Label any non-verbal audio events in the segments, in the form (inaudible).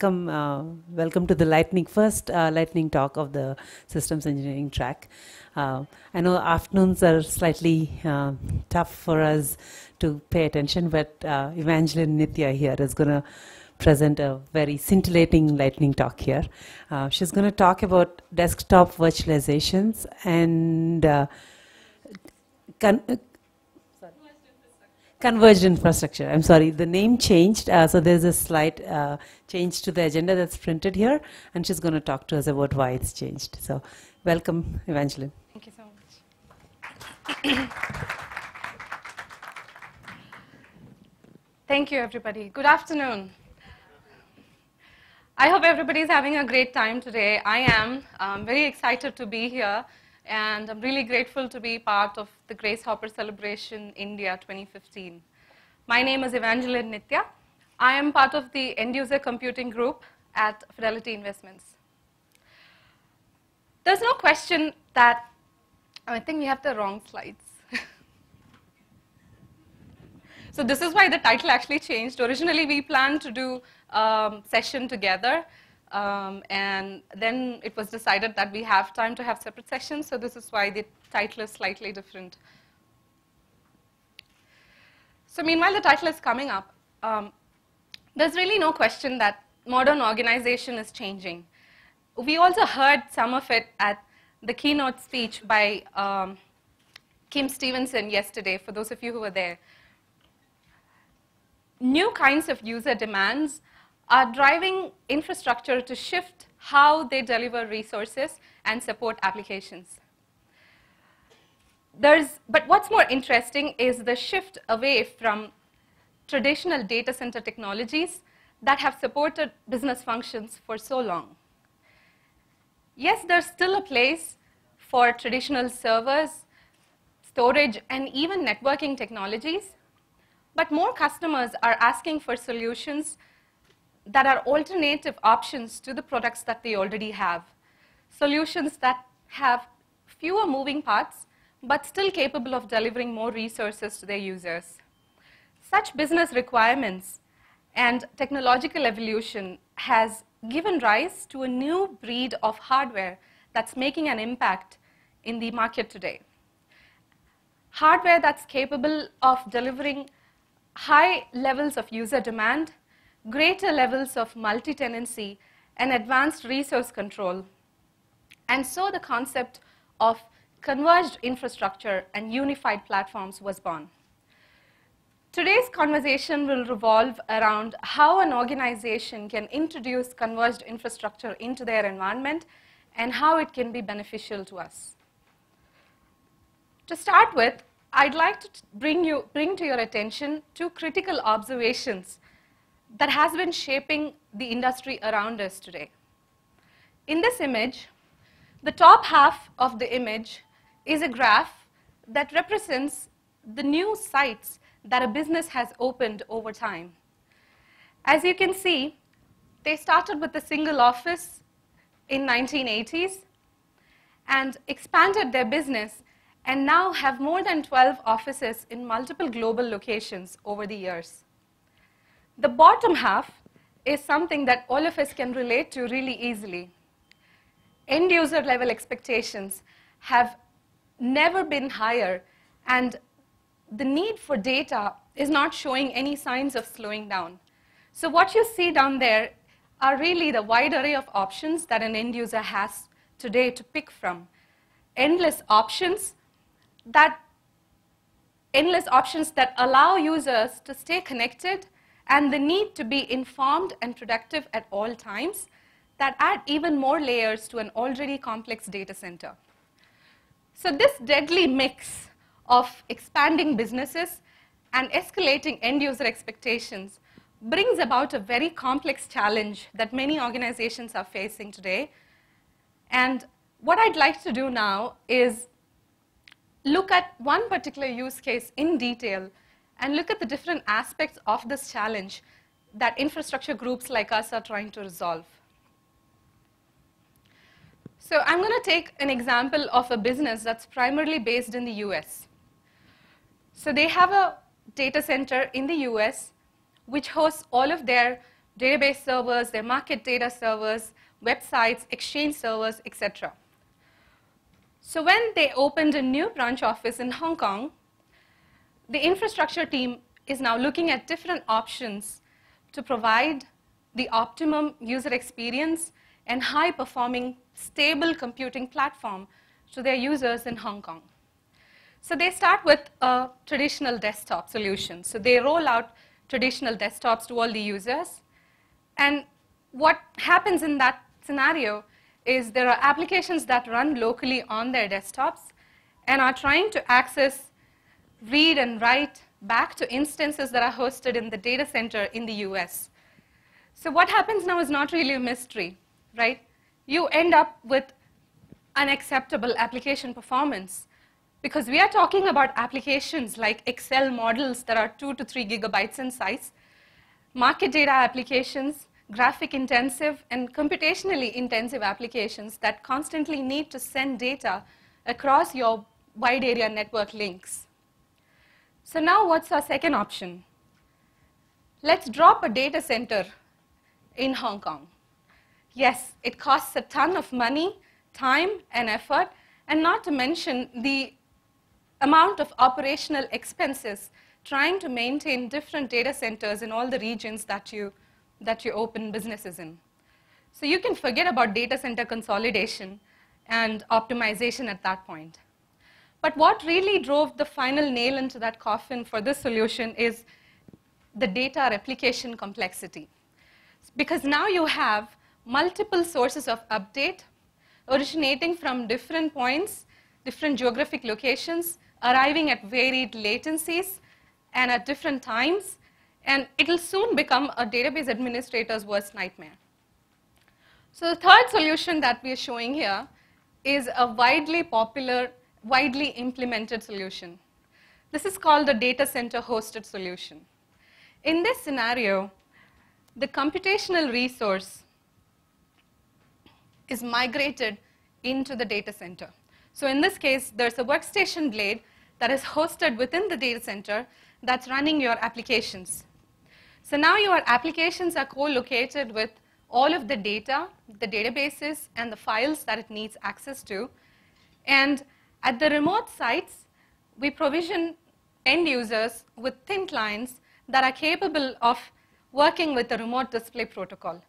Welcome, uh, welcome to the lightning first uh, lightning talk of the systems engineering track. Uh, I know afternoons are slightly uh, tough for us to pay attention, but uh, Evangeline Nithya here is going to present a very scintillating lightning talk here. Uh, she's going to talk about desktop virtualizations and Converged infrastructure. I'm sorry, the name changed. Uh, so there's a slight uh, change to the agenda that's printed here, and she's going to talk to us about why it's changed. So, welcome, Evangeline. Thank you so much. (coughs) Thank you, everybody. Good afternoon. I hope everybody's having a great time today. I am um, very excited to be here and I'm really grateful to be part of the Grace Hopper Celebration India 2015. My name is Evangeline Nitya. I am part of the End User Computing Group at Fidelity Investments. There's no question that, oh, I think we have the wrong slides. (laughs) so this is why the title actually changed. Originally we planned to do um, session together, um, and then it was decided that we have time to have separate sessions, so this is why the title is slightly different. So meanwhile, the title is coming up. Um, there's really no question that modern organization is changing. We also heard some of it at the keynote speech by um, Kim Stevenson yesterday, for those of you who were there. New kinds of user demands are driving infrastructure to shift how they deliver resources and support applications. There's, but what's more interesting is the shift away from traditional data center technologies that have supported business functions for so long. Yes, there's still a place for traditional servers, storage, and even networking technologies, but more customers are asking for solutions that are alternative options to the products that they already have. Solutions that have fewer moving parts, but still capable of delivering more resources to their users. Such business requirements and technological evolution has given rise to a new breed of hardware that's making an impact in the market today. Hardware that's capable of delivering high levels of user demand greater levels of multi-tenancy and advanced resource control. And so the concept of converged infrastructure and unified platforms was born. Today's conversation will revolve around how an organization can introduce converged infrastructure into their environment and how it can be beneficial to us. To start with, I'd like to bring, you, bring to your attention two critical observations that has been shaping the industry around us today. In this image, the top half of the image is a graph that represents the new sites that a business has opened over time. As you can see, they started with a single office in 1980s and expanded their business and now have more than 12 offices in multiple global locations over the years. The bottom half is something that all of us can relate to really easily. End user level expectations have never been higher and the need for data is not showing any signs of slowing down. So what you see down there are really the wide array of options that an end user has today to pick from. Endless options that endless options that allow users to stay connected and the need to be informed and productive at all times that add even more layers to an already complex data center. So this deadly mix of expanding businesses and escalating end user expectations brings about a very complex challenge that many organizations are facing today. And what I'd like to do now is look at one particular use case in detail and look at the different aspects of this challenge that infrastructure groups like us are trying to resolve. So I'm going to take an example of a business that's primarily based in the US. So they have a data center in the US which hosts all of their database servers, their market data servers, websites, exchange servers, etc. So when they opened a new branch office in Hong Kong, the infrastructure team is now looking at different options to provide the optimum user experience and high-performing, stable computing platform to their users in Hong Kong. So they start with a traditional desktop solution. So they roll out traditional desktops to all the users. And what happens in that scenario is there are applications that run locally on their desktops and are trying to access read and write back to instances that are hosted in the data center in the US. So what happens now is not really a mystery, right? You end up with unacceptable application performance because we are talking about applications like Excel models that are two to three gigabytes in size, market data applications, graphic intensive and computationally intensive applications that constantly need to send data across your wide area network links. So now what's our second option? Let's drop a data center in Hong Kong. Yes, it costs a ton of money, time and effort, and not to mention the amount of operational expenses trying to maintain different data centers in all the regions that you, that you open businesses in. So you can forget about data center consolidation and optimization at that point. But what really drove the final nail into that coffin for this solution is the data replication complexity. Because now you have multiple sources of update originating from different points, different geographic locations, arriving at varied latencies and at different times, and it'll soon become a database administrator's worst nightmare. So the third solution that we're showing here is a widely popular widely implemented solution. This is called the data center hosted solution. In this scenario, the computational resource is migrated into the data center. So in this case, there's a workstation blade that is hosted within the data center that's running your applications. So now your applications are co-located with all of the data, the databases, and the files that it needs access to. And at the remote sites, we provision end users with thin clients that are capable of working with the remote display protocol.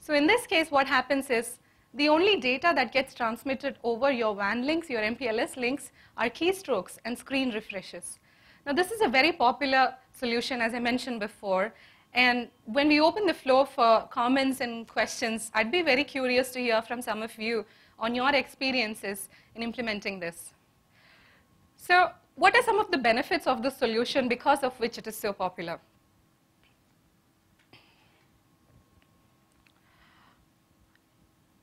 So in this case, what happens is the only data that gets transmitted over your WAN links, your MPLS links, are keystrokes and screen refreshes. Now this is a very popular solution as I mentioned before. And when we open the floor for comments and questions, I'd be very curious to hear from some of you on your experiences in implementing this. So what are some of the benefits of this solution because of which it is so popular?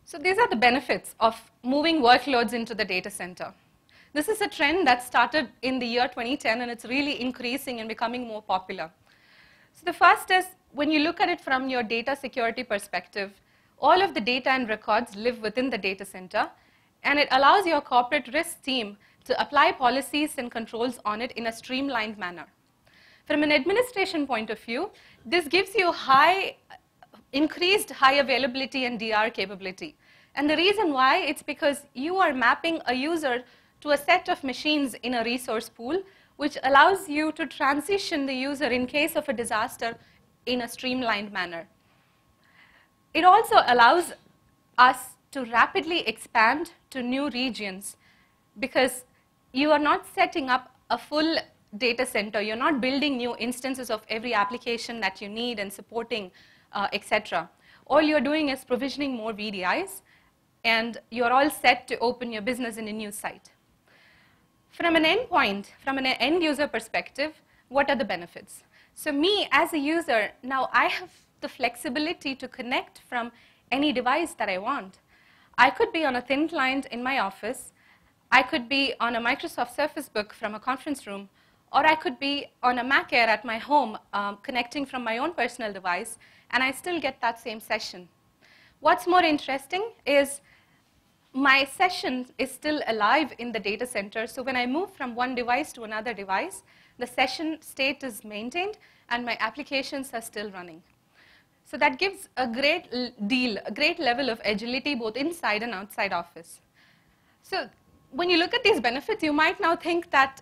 So these are the benefits of moving workloads into the data center. This is a trend that started in the year 2010 and it's really increasing and becoming more popular. So the first is when you look at it from your data security perspective, all of the data and records live within the data center, and it allows your corporate risk team to apply policies and controls on it in a streamlined manner. From an administration point of view, this gives you high, increased high availability and DR capability. And the reason why, it's because you are mapping a user to a set of machines in a resource pool, which allows you to transition the user in case of a disaster in a streamlined manner. It also allows us to rapidly expand to new regions because you are not setting up a full data center. You're not building new instances of every application that you need and supporting, uh, etc. All you're doing is provisioning more VDIs, and you're all set to open your business in a new site. From an endpoint, from an end user perspective, what are the benefits? So me as a user, now I have the flexibility to connect from any device that I want. I could be on a thin client in my office, I could be on a Microsoft Surface Book from a conference room, or I could be on a Mac Air at my home um, connecting from my own personal device, and I still get that same session. What's more interesting is my session is still alive in the data center, so when I move from one device to another device, the session state is maintained and my applications are still running. So that gives a great deal, a great level of agility both inside and outside office. So when you look at these benefits, you might now think that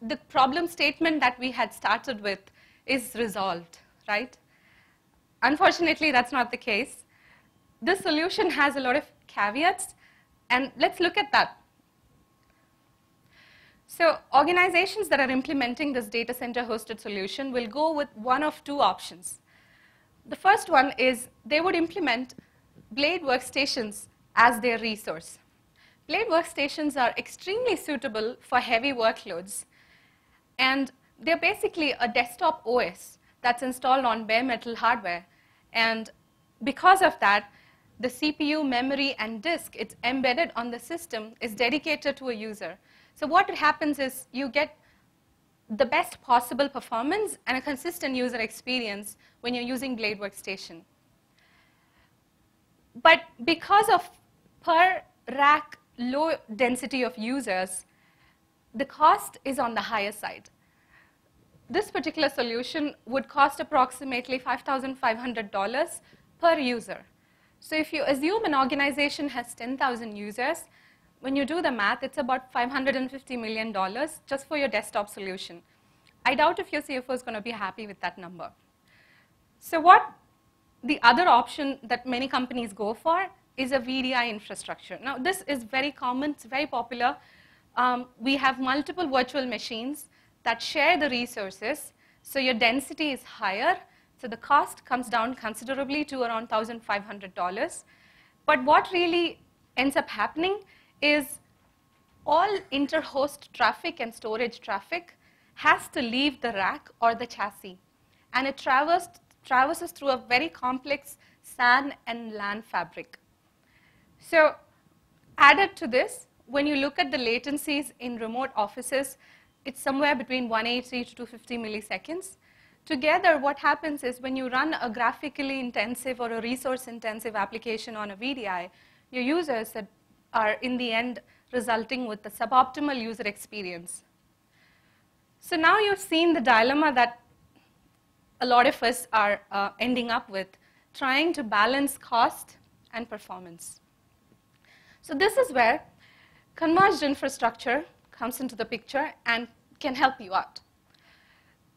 the problem statement that we had started with is resolved, right? Unfortunately, that's not the case. This solution has a lot of caveats, and let's look at that. So organizations that are implementing this data center hosted solution will go with one of two options. The first one is they would implement blade workstations as their resource. Blade workstations are extremely suitable for heavy workloads. And they're basically a desktop OS that's installed on bare metal hardware. And because of that, the CPU, memory, and disk, it's embedded on the system, is dedicated to a user. So what happens is you get the best possible performance and a consistent user experience when you're using Blade Workstation. But because of per rack low density of users, the cost is on the higher side. This particular solution would cost approximately $5,500 per user. So if you assume an organization has 10,000 users, when you do the math, it's about $550 million just for your desktop solution. I doubt if your CFO is going to be happy with that number. So what the other option that many companies go for is a VDI infrastructure. Now, this is very common. It's very popular. Um, we have multiple virtual machines that share the resources. So your density is higher. So the cost comes down considerably to around $1,500. But what really ends up happening is all inter-host traffic and storage traffic has to leave the rack or the chassis. And it traversed, traverses through a very complex SAN and LAN fabric. So added to this, when you look at the latencies in remote offices, it's somewhere between 180 to 250 milliseconds. Together, what happens is when you run a graphically intensive or a resource intensive application on a VDI, your users at are in the end resulting with a suboptimal user experience. So now you've seen the dilemma that a lot of us are uh, ending up with, trying to balance cost and performance. So this is where converged infrastructure comes into the picture and can help you out.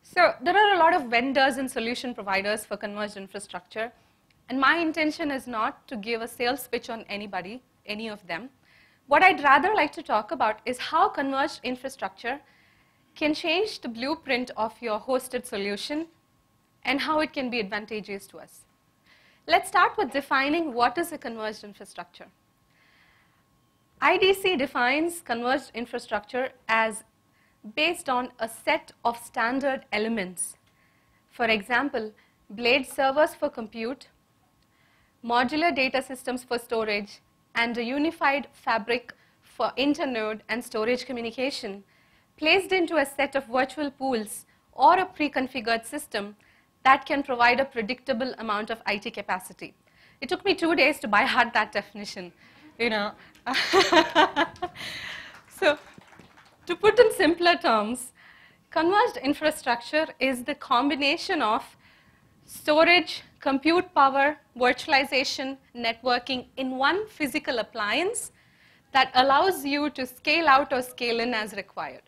So there are a lot of vendors and solution providers for converged infrastructure. And my intention is not to give a sales pitch on anybody, any of them. What I'd rather like to talk about is how converged infrastructure can change the blueprint of your hosted solution and how it can be advantageous to us. Let's start with defining what is a converged infrastructure. IDC defines converged infrastructure as based on a set of standard elements. For example, blade servers for compute, modular data systems for storage, and a unified fabric for internode and storage communication placed into a set of virtual pools or a pre-configured system that can provide a predictable amount of IT capacity. It took me two days to buy hard (laughs) that definition, you know. (laughs) so to put in simpler terms, converged infrastructure is the combination of storage, compute power, virtualization, networking in one physical appliance that allows you to scale out or scale in as required.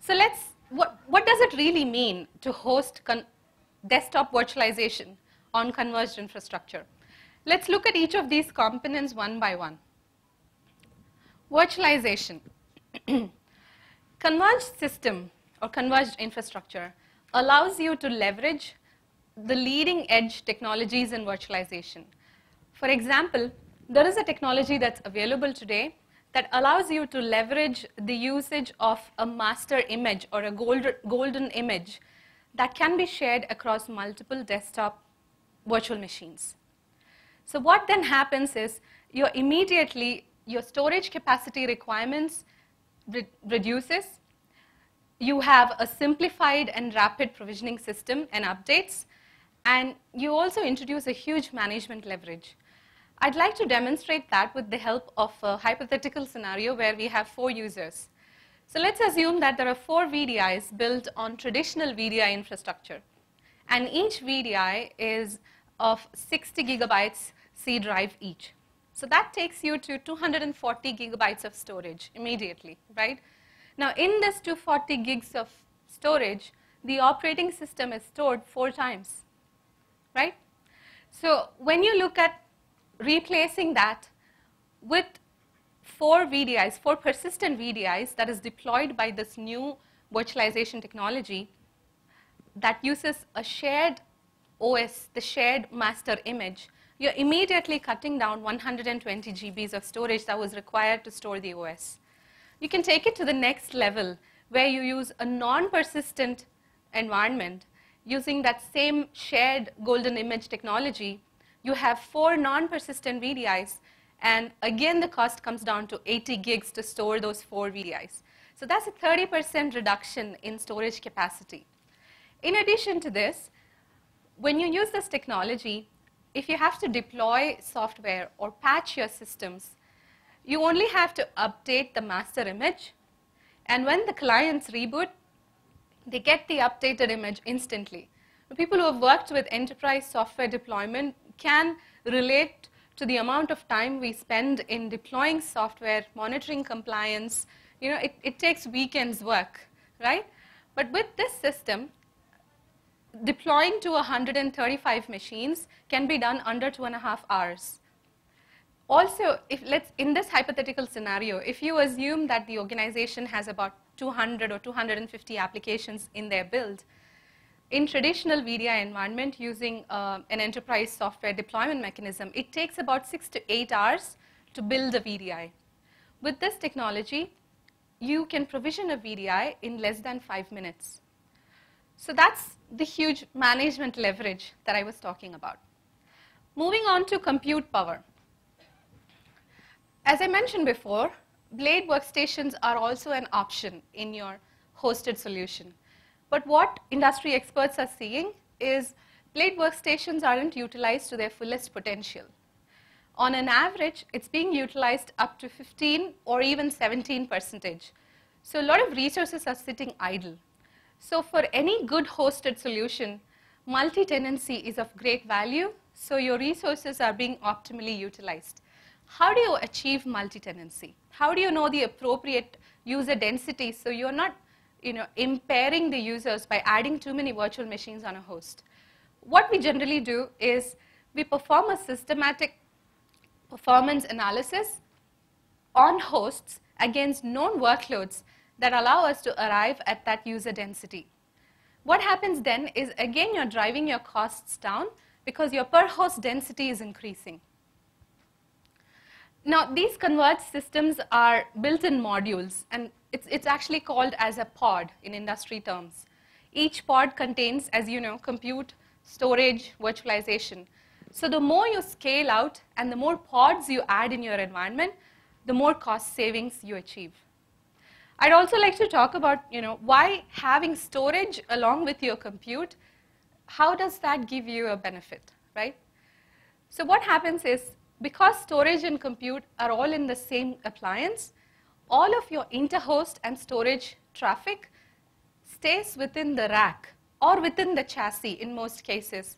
So let's, what, what does it really mean to host desktop virtualization on converged infrastructure? Let's look at each of these components one by one. Virtualization. (clears throat) converged system or converged infrastructure allows you to leverage the leading edge technologies in virtualization. For example, there is a technology that's available today that allows you to leverage the usage of a master image or a gold, golden image that can be shared across multiple desktop virtual machines. So what then happens is your immediately your storage capacity requirements re reduces. You have a simplified and rapid provisioning system and updates and you also introduce a huge management leverage. I'd like to demonstrate that with the help of a hypothetical scenario where we have four users. So let's assume that there are four VDIs built on traditional VDI infrastructure. And each VDI is of 60 gigabytes C drive each. So that takes you to 240 gigabytes of storage immediately, right? Now in this 240 gigs of storage, the operating system is stored four times right? So when you look at replacing that with four VDIs, four persistent VDIs that is deployed by this new virtualization technology that uses a shared OS, the shared master image, you're immediately cutting down 120 GBs of storage that was required to store the OS. You can take it to the next level where you use a non-persistent environment using that same shared golden image technology, you have four non-persistent VDIs, and again the cost comes down to 80 gigs to store those four VDIs. So that's a 30% reduction in storage capacity. In addition to this, when you use this technology, if you have to deploy software or patch your systems, you only have to update the master image. And when the clients reboot, they get the updated image instantly. People who have worked with enterprise software deployment can relate to the amount of time we spend in deploying software, monitoring compliance. You know, it, it takes weekends work, right? But with this system, deploying to 135 machines can be done under two and a half hours. Also, if let's, in this hypothetical scenario, if you assume that the organization has about 200 or 250 applications in their build. In traditional VDI environment using uh, an enterprise software deployment mechanism, it takes about six to eight hours to build a VDI. With this technology, you can provision a VDI in less than five minutes. So that's the huge management leverage that I was talking about. Moving on to compute power. As I mentioned before, blade workstations are also an option in your hosted solution. But what industry experts are seeing is blade workstations aren't utilized to their fullest potential. On an average, it's being utilized up to 15 or even 17 percentage. So a lot of resources are sitting idle. So for any good hosted solution, multi-tenancy is of great value, so your resources are being optimally utilized. How do you achieve multi-tenancy? how do you know the appropriate user density so you're not you know, impairing the users by adding too many virtual machines on a host? What we generally do is we perform a systematic performance analysis on hosts against known workloads that allow us to arrive at that user density. What happens then is again you're driving your costs down because your per host density is increasing. Now, these converged systems are built in modules, and it's, it's actually called as a pod in industry terms. Each pod contains, as you know, compute, storage, virtualization. So the more you scale out and the more pods you add in your environment, the more cost savings you achieve. I'd also like to talk about, you know, why having storage along with your compute, how does that give you a benefit, right? So what happens is because storage and compute are all in the same appliance, all of your inter-host and storage traffic stays within the rack or within the chassis in most cases.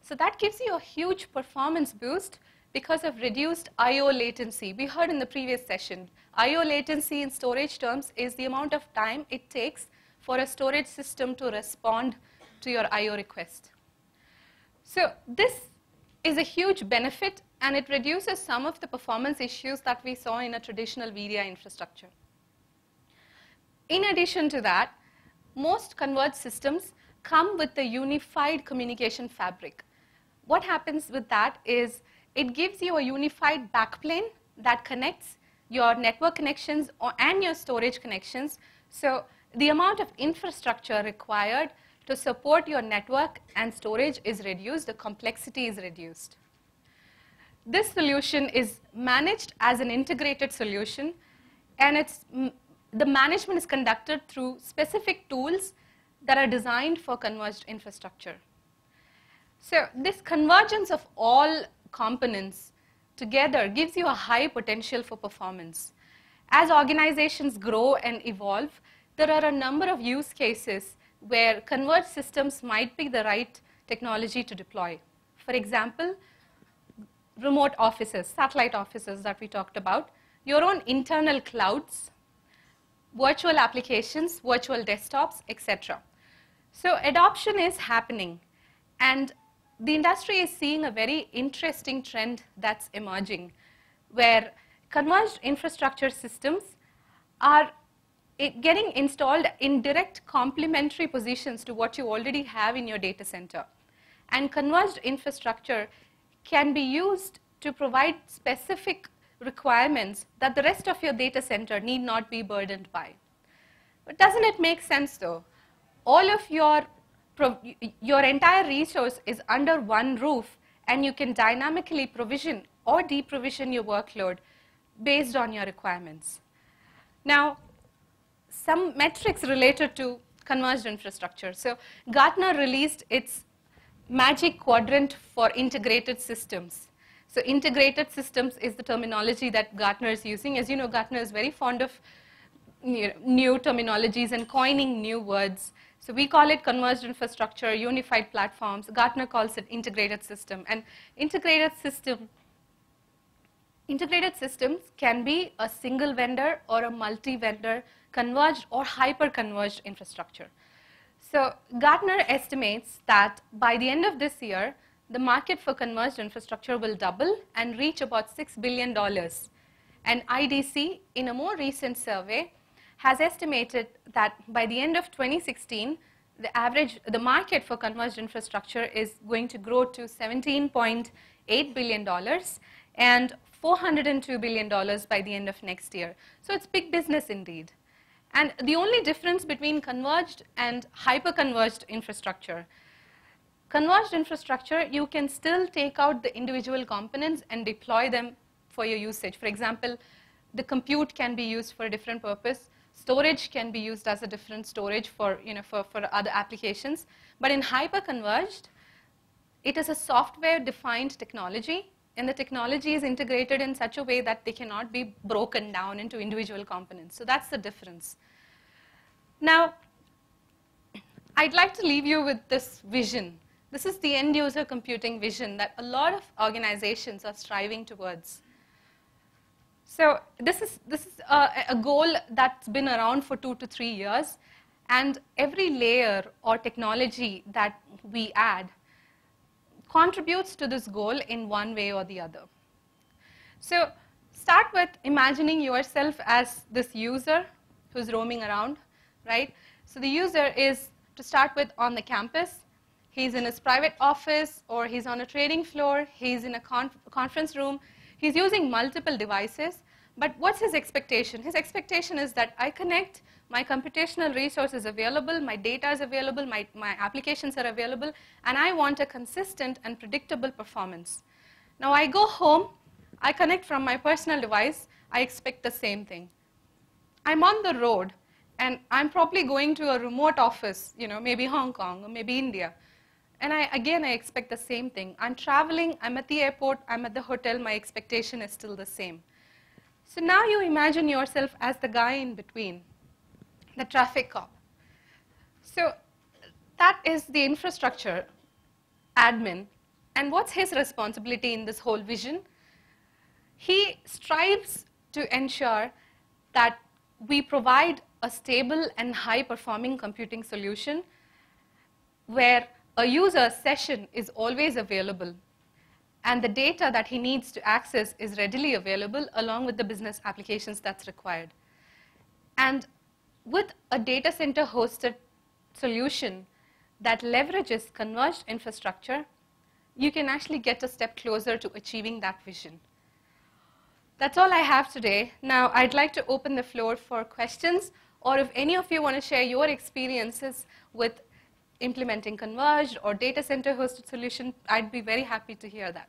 So that gives you a huge performance boost because of reduced I.O. latency. We heard in the previous session, I.O. latency in storage terms is the amount of time it takes for a storage system to respond to your I.O. request. So this is a huge benefit and it reduces some of the performance issues that we saw in a traditional VDI infrastructure. In addition to that, most converged systems come with a unified communication fabric. What happens with that is it gives you a unified backplane that connects your network connections or, and your storage connections. So the amount of infrastructure required to support your network and storage is reduced, the complexity is reduced. This solution is managed as an integrated solution and it's, the management is conducted through specific tools that are designed for converged infrastructure. So this convergence of all components together gives you a high potential for performance. As organizations grow and evolve, there are a number of use cases where converged systems might be the right technology to deploy. For example, remote offices, satellite offices that we talked about, your own internal clouds, virtual applications, virtual desktops, etc. So adoption is happening and the industry is seeing a very interesting trend that's emerging where converged infrastructure systems are eh, getting installed in direct complementary positions to what you already have in your data center. And converged infrastructure can be used to provide specific requirements that the rest of your data center need not be burdened by. But doesn't it make sense though? All of your, your entire resource is under one roof and you can dynamically provision or deprovision your workload based on your requirements. Now, some metrics related to converged infrastructure. So Gartner released its magic quadrant for integrated systems. So integrated systems is the terminology that Gartner is using. As you know, Gartner is very fond of new terminologies and coining new words. So we call it converged infrastructure, unified platforms. Gartner calls it integrated system. And integrated system, integrated systems can be a single vendor or a multi-vendor converged or hyper-converged infrastructure. So Gartner estimates that by the end of this year, the market for converged infrastructure will double and reach about $6 billion. And IDC, in a more recent survey, has estimated that by the end of 2016, the average, the market for converged infrastructure is going to grow to $17.8 billion and $402 billion by the end of next year. So it's big business indeed. And the only difference between converged and hyper-converged infrastructure, converged infrastructure, you can still take out the individual components and deploy them for your usage. For example, the compute can be used for a different purpose. Storage can be used as a different storage for, you know, for, for other applications. But in hyper-converged, it is a software-defined technology and the technology is integrated in such a way that they cannot be broken down into individual components. So that's the difference. Now, I'd like to leave you with this vision. This is the end user computing vision that a lot of organizations are striving towards. So this is, this is a, a, goal that's been around for two to three years. And every layer or technology that we add contributes to this goal in one way or the other. So start with imagining yourself as this user who's roaming around, right? So the user is, to start with, on the campus. He's in his private office, or he's on a trading floor, he's in a conf conference room. He's using multiple devices. But what's his expectation? His expectation is that I connect my computational resource is available, my data is available, my, my applications are available, and I want a consistent and predictable performance. Now I go home, I connect from my personal device, I expect the same thing. I'm on the road, and I'm probably going to a remote office, you know, maybe Hong Kong or maybe India. And I, again, I expect the same thing. I'm traveling, I'm at the airport, I'm at the hotel, my expectation is still the same. So now you imagine yourself as the guy in between the traffic cop. So that is the infrastructure admin. And what's his responsibility in this whole vision? He strives to ensure that we provide a stable and high performing computing solution where a user session is always available and the data that he needs to access is readily available along with the business applications that's required. And with a data center hosted solution that leverages converged infrastructure, you can actually get a step closer to achieving that vision. That's all I have today. Now, I'd like to open the floor for questions, or if any of you want to share your experiences with implementing converged or data center hosted solution, I'd be very happy to hear that.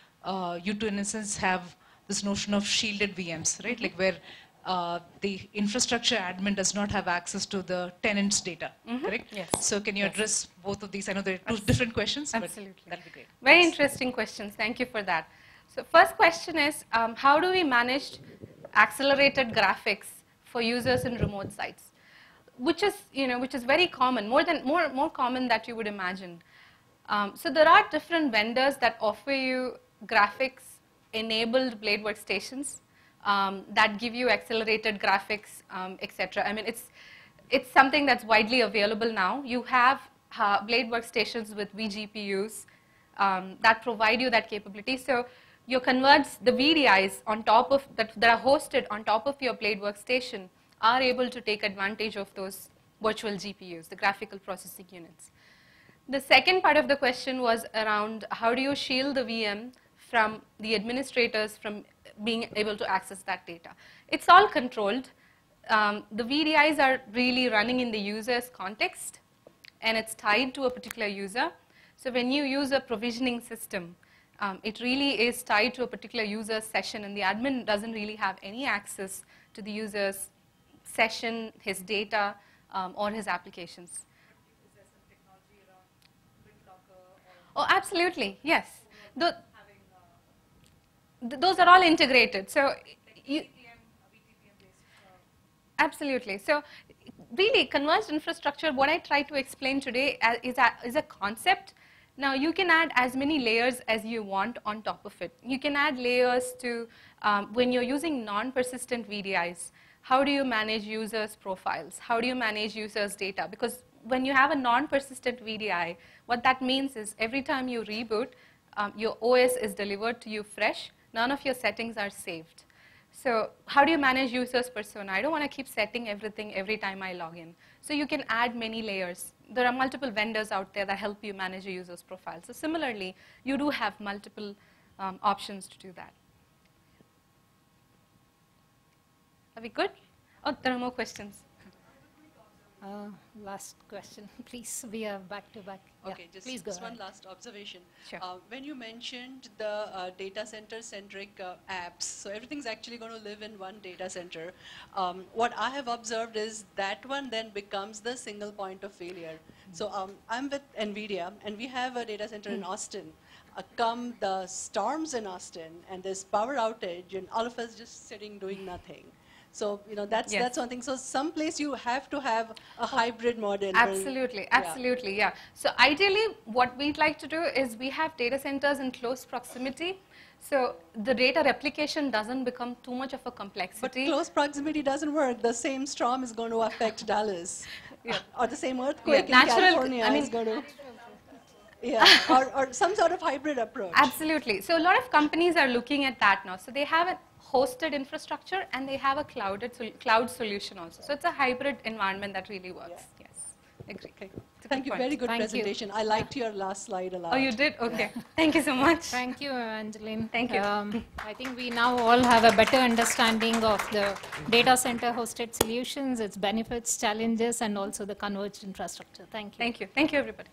uh, you to in a sense have this notion of shielded VMs, right? Like where uh, the infrastructure admin does not have access to the tenant's data, mm -hmm. correct? Yes. So can you address yes. both of these? I know there are two different questions, Absolutely. that'll be great. Very interesting questions. Thank you for that. So first question is, um, how do we manage accelerated graphics for users in remote sites? Which is, you know, which is very common, more than, more, more common that you would imagine. Um, so there are different vendors that offer you graphics enabled Blade workstations um, that give you accelerated graphics, um, etc. I mean, it's, it's something that's widely available now. You have uh, Blade workstations with vGPUs um, that provide you that capability. So your converts, the VDIs on top of that, that are hosted on top of your Blade workstation are able to take advantage of those virtual GPUs, the graphical processing units. The second part of the question was around how do you shield the VM from the administrators from being able to access that data. It's all controlled. Um, the VDIs are really running in the user's context and it's tied to a particular user. So when you use a provisioning system, um, it really is tied to a particular user session and the admin doesn't really have any access to the user's session, his data, um, or his applications. oh, absolutely, yes. The, th those are all integrated. So, you, absolutely. So, really, converged infrastructure. What I try to explain today uh, is a, is a concept. Now, you can add as many layers as you want on top of it. You can add layers to um, when you're using non-persistent VDIs. How do you manage users' profiles? How do you manage users' data? Because when you have a non-persistent VDI, what that means is every time you reboot, um, your OS is delivered to you fresh none of your settings are saved. So how do you manage user's persona? I don't want to keep setting everything every time I log in. So you can add many layers. There are multiple vendors out there that help you manage your user's profile. So similarly, you do have multiple um, options to do that. Are we good? Oh, there are more questions. Uh, last question, (laughs) please. We are back to back. Okay, yeah, just, please just go one ahead. last observation. Sure. Uh, when you mentioned the uh, data center centric uh, apps, so everything's actually going to live in one data center. Um, what I have observed is that one then becomes the single point of failure. Mm. So um, I'm with NVIDIA, and we have a data center mm. in Austin. Uh, come the storms in Austin, and there's power outage, and all of us just sitting doing (laughs) nothing. So you know that's yes. that's one thing. So someplace you have to have a hybrid model. Absolutely, where, absolutely, yeah. yeah. So ideally, what we'd like to do is we have data centers in close proximity. So the data replication doesn't become too much of a complexity. But close proximity doesn't work. The same storm is going to affect Dallas, (laughs) yeah. or the same earthquake yeah, in California I mean, is going to. (laughs) Yeah, or, or some sort of hybrid approach. Absolutely. So a lot of companies are looking at that now. So they have a hosted infrastructure and they have a clouded sol cloud solution also. So it's a hybrid environment that really works. Yeah. Yes, agree. Okay. Thank you. Point. Very good Thank presentation. You. I liked your last slide a lot. Oh, you did? Okay. Thank you so much. Thank you, Angeline. Thank you. Um, I think we now all have a better understanding of the data center hosted solutions, its benefits, challenges, and also the converged infrastructure. Thank you. Thank you. Thank you, everybody.